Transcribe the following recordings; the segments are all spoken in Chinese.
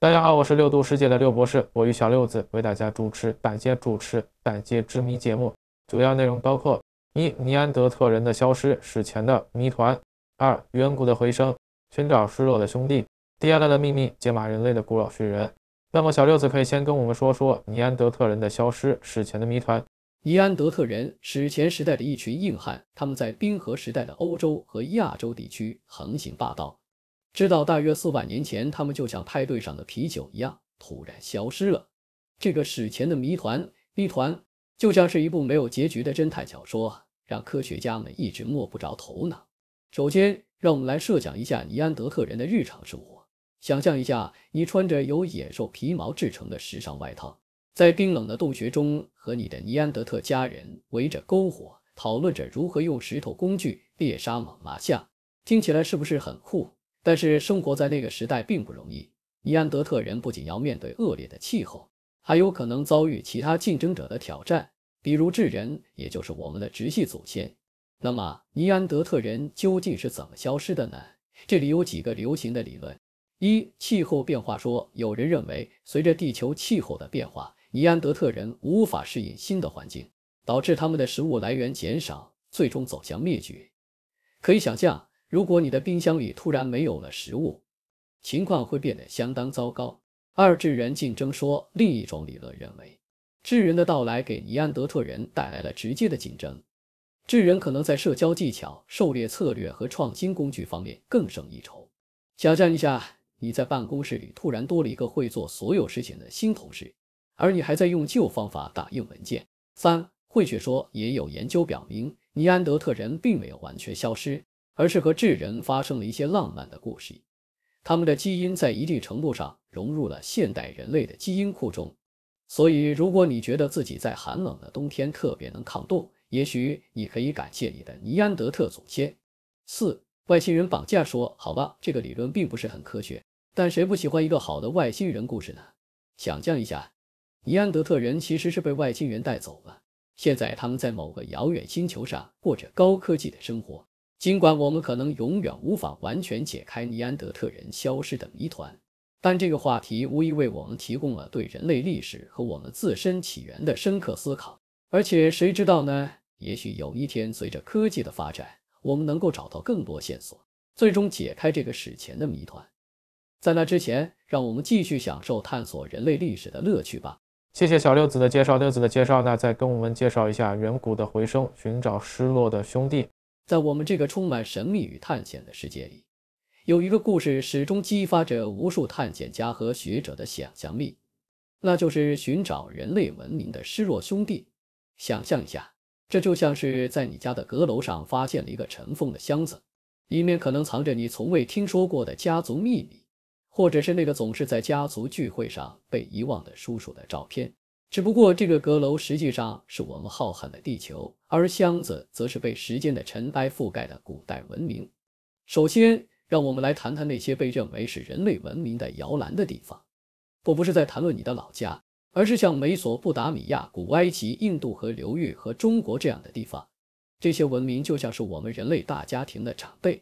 大家好，我是六度世界的六博士，我与小六子为大家主持本届主持本届之谜节目，主要内容包括：一、尼安德特人的消失，史前的谜团；二、远古的回声，寻找失落的兄弟；第三的秘密，解码人类的古老巨人。那么，小六子可以先跟我们说说尼安德特人的消失，史前的谜团。尼安德特人，史前时代的一群硬汉，他们在冰河时代的欧洲和亚洲地区横行霸道。直到大约四万年前，他们就像派对上的啤酒一样突然消失了。这个史前的谜团，谜团就像是一部没有结局的侦探小说，让科学家们一直摸不着头脑。首先，让我们来设想一下尼安德特人的日常生活。想象一下，你穿着由野兽皮毛制成的时尚外套，在冰冷的洞穴中和你的尼安德特家人围着篝火，讨论着如何用石头工具猎杀猛犸象。听起来是不是很酷？但是生活在那个时代并不容易，尼安德特人不仅要面对恶劣的气候，还有可能遭遇其他竞争者的挑战，比如智人，也就是我们的直系祖先。那么尼安德特人究竟是怎么消失的呢？这里有几个流行的理论：一、气候变化说。有人认为，随着地球气候的变化，尼安德特人无法适应新的环境，导致他们的食物来源减少，最终走向灭绝。可以想象。如果你的冰箱里突然没有了食物，情况会变得相当糟糕。二智人竞争说，另一种理论认为，智人的到来给尼安德特人带来了直接的竞争。智人可能在社交技巧、狩猎策略和创新工具方面更胜一筹。想象一下，你在办公室里突然多了一个会做所有事情的新同事，而你还在用旧方法打印文件。三混血说，也有研究表明，尼安德特人并没有完全消失。而是和智人发生了一些浪漫的故事，他们的基因在一定程度上融入了现代人类的基因库中。所以，如果你觉得自己在寒冷的冬天特别能抗冻，也许你可以感谢你的尼安德特祖先。四外星人绑架说好吧，这个理论并不是很科学，但谁不喜欢一个好的外星人故事呢？想象一下，尼安德特人其实是被外星人带走了，现在他们在某个遥远星球上过着高科技的生活。尽管我们可能永远无法完全解开尼安德特人消失的谜团，但这个话题无疑为我们提供了对人类历史和我们自身起源的深刻思考。而且，谁知道呢？也许有一天，随着科技的发展，我们能够找到更多线索，最终解开这个史前的谜团。在那之前，让我们继续享受探索人类历史的乐趣吧。谢谢小六子的介绍。六子的介绍，那再跟我们介绍一下《远古的回声》，寻找失落的兄弟。在我们这个充满神秘与探险的世界里，有一个故事始终激发着无数探险家和学者的想象力，那就是寻找人类文明的失落兄弟。想象一下，这就像是在你家的阁楼上发现了一个尘封的箱子，里面可能藏着你从未听说过的家族秘密，或者是那个总是在家族聚会上被遗忘的叔叔的照片。只不过这个阁楼实际上是我们浩瀚的地球，而箱子则是被时间的尘埃覆盖的古代文明。首先，让我们来谈谈那些被认为是人类文明的摇篮的地方。我不是在谈论你的老家，而是像美索不达米亚、古埃及、印度河流域和中国这样的地方。这些文明就像是我们人类大家庭的长辈，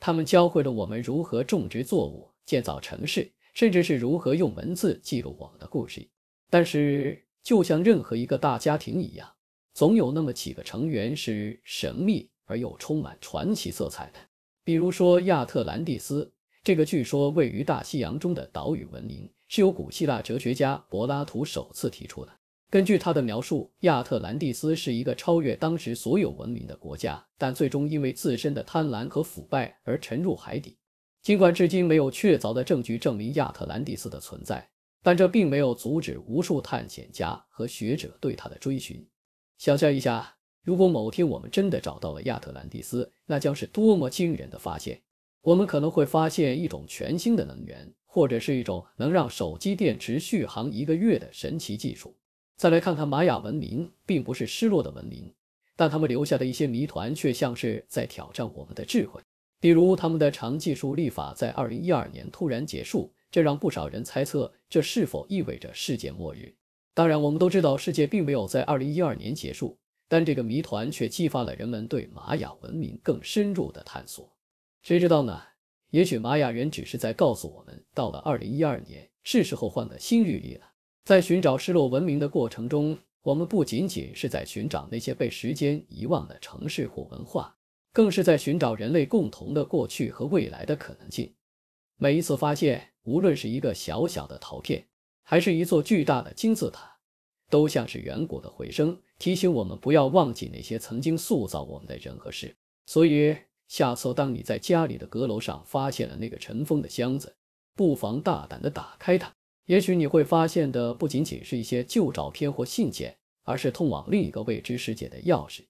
他们教会了我们如何种植作物、建造城市，甚至是如何用文字记录我们的故事。但是，就像任何一个大家庭一样，总有那么几个成员是神秘而又充满传奇色彩的。比如说，亚特兰蒂斯这个据说位于大西洋中的岛屿文明，是由古希腊哲学家柏拉图首次提出的。根据他的描述，亚特兰蒂斯是一个超越当时所有文明的国家，但最终因为自身的贪婪和腐败而沉入海底。尽管至今没有确凿的证据证明亚特兰蒂斯的存在。但这并没有阻止无数探险家和学者对它的追寻。想象一下，如果某天我们真的找到了亚特兰蒂斯，那将是多么惊人的发现！我们可能会发现一种全新的能源，或者是一种能让手机电池续航一个月的神奇技术。再来看看玛雅文明，并不是失落的文明，但他们留下的一些谜团却像是在挑战我们的智慧，比如他们的长技术立法在2012年突然结束。这让不少人猜测，这是否意味着世界末日？当然，我们都知道世界并没有在二零一二年结束，但这个谜团却激发了人们对玛雅文明更深入的探索。谁知道呢？也许玛雅人只是在告诉我们，到了二零一二年，是时候换个新日历了。在寻找失落文明的过程中，我们不仅仅是在寻找那些被时间遗忘的城市或文化，更是在寻找人类共同的过去和未来的可能性。每一次发现。无论是一个小小的陶片，还是一座巨大的金字塔，都像是远古的回声，提醒我们不要忘记那些曾经塑造我们的人和事。所以下次当你在家里的阁楼上发现了那个尘封的箱子，不妨大胆地打开它。也许你会发现的不仅仅是一些旧照片或信件，而是通往另一个未知世界的钥匙。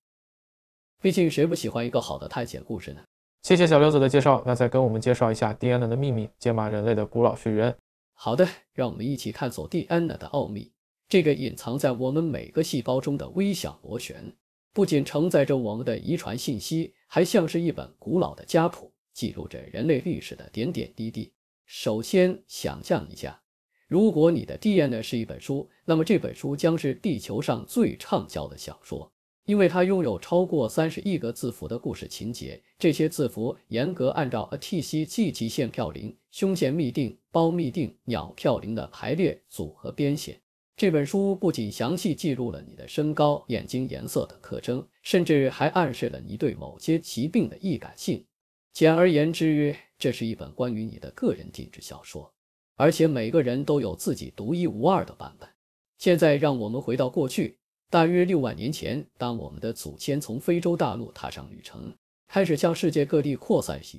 毕竟，谁不喜欢一个好的探险故事呢？谢谢小刘子的介绍，那再跟我们介绍一下 DNA 的秘密，解码人类的古老学缘。好的，让我们一起探索 DNA 的奥秘。这个隐藏在我们每个细胞中的微小螺旋，不仅承载着我们的遗传信息，还像是一本古老的家谱，记录着人类历史的点点滴滴。首先，想象一下，如果你的 DNA 是一本书，那么这本书将是地球上最畅销的小说。因为它拥有超过三十亿个字符的故事情节，这些字符严格按照 A T C 季级线嘌呤、胸腺嘧啶、胞嘧啶、鸟嘌呤的排列组合编写。这本书不仅详细记录了你的身高、眼睛颜色等特征，甚至还暗示了你对某些疾病的易感性。简而言之，这是一本关于你的个人定制小说，而且每个人都有自己独一无二的版本。现在，让我们回到过去。大约六万年前，当我们的祖先从非洲大陆踏上旅程，开始向世界各地扩散时，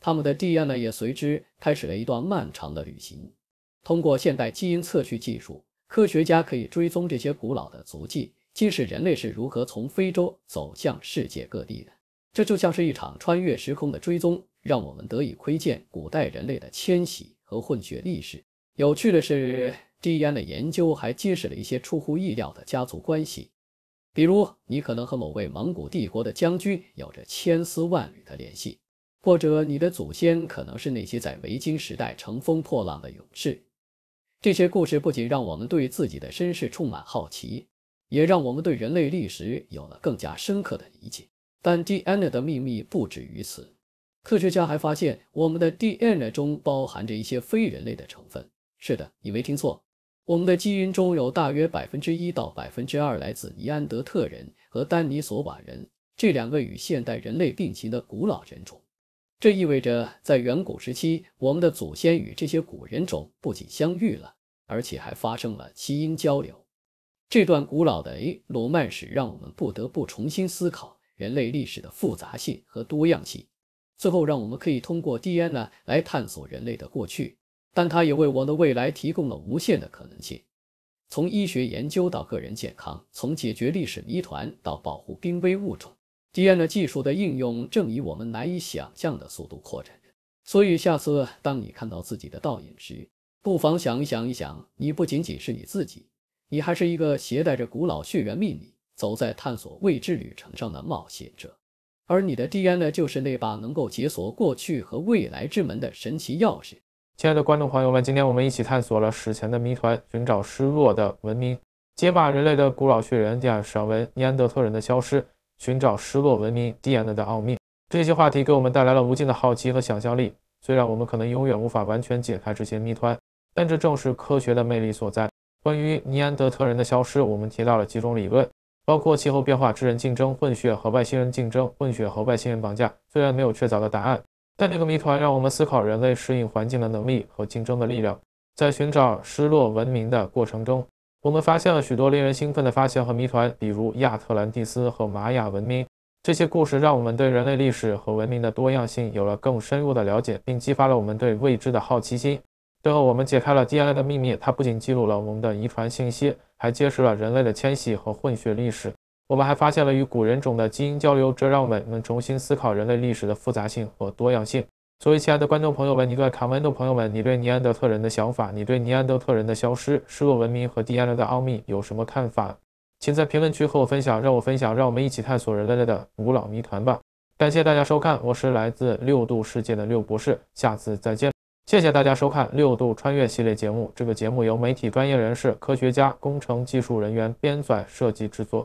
他们的 DNA 呢也随之开始了一段漫长的旅行。通过现代基因测序技术，科学家可以追踪这些古老的足迹，揭示人类是如何从非洲走向世界各地的。这就像是一场穿越时空的追踪，让我们得以窥见古代人类的迁徙和混血历史。有趣的是，DNA 的研究还揭示了一些出乎意料的家族关系，比如你可能和某位蒙古帝国的将军有着千丝万缕的联系，或者你的祖先可能是那些在维京时代乘风破浪的勇士。这些故事不仅让我们对自己的身世充满好奇，也让我们对人类历史有了更加深刻的理解。但 DNA 的秘密不止于此，科学家还发现我们的 DNA 中包含着一些非人类的成分。是的，你没听错。我们的基因中有大约百分之一到百分之二来自尼安德特人和丹尼索瓦人这两个与现代人类并行的古老人种。这意味着，在远古时期，我们的祖先与这些古人种不仅相遇了，而且还发生了基因交流。这段古老的 A 罗曼史让我们不得不重新思考人类历史的复杂性和多样性。最后，让我们可以通过 DNA 来探索人类的过去。但它也为我的未来提供了无限的可能性，从医学研究到个人健康，从解决历史谜团到保护濒危物种，DNA 技术的应用正以我们难以想象的速度扩展着。所以，下次当你看到自己的倒影时，不妨想一想：一想，你不仅仅是你自己，你还是一个携带着古老血缘秘密、走在探索未知旅程上的冒险者，而你的 DNA 就是那把能够解锁过去和未来之门的神奇钥匙。亲爱的观众朋友们，今天我们一起探索了史前的谜团，寻找失落的文明，揭码人类的古老血缘，第二赏文尼安德特人的消失，寻找失落文明蒂安 a 的奥秘。这些话题给我们带来了无尽的好奇和想象力。虽然我们可能永远无法完全解开这些谜团，但这正是科学的魅力所在。关于尼安德特人的消失，我们提到了几种理论，包括气候变化、智人竞争、混血和外星人竞争、混血和外星人绑架。虽然没有确凿的答案。但这个谜团让我们思考人类适应环境的能力和竞争的力量。在寻找失落文明的过程中，我们发现了许多令人兴奋的发现和谜团，比如亚特兰蒂斯和玛雅文明。这些故事让我们对人类历史和文明的多样性有了更深入的了解，并激发了我们对未知的好奇心。最后，我们解开了 DNA 的秘密，它不仅记录了我们的遗传信息，还揭示了人类的迁徙和混血历史。我们还发现了与古人种的基因交流，这让我们能重新思考人类历史的复杂性和多样性。所以，亲爱的观众朋友们，你对卡文的朋友们，你对尼安德特人的想法，你对尼安德特人的消失、失落文明和 d 安 a 的奥秘有什么看法？请在评论区和我分享，让我分享，让我们一起探索人类的古老谜团吧。感谢大家收看，我是来自六度世界的六博士，下次再见。谢谢大家收看《六度穿越》系列节目。这个节目由媒体专业人士、科学家、工程技术人员编纂、设计、制作。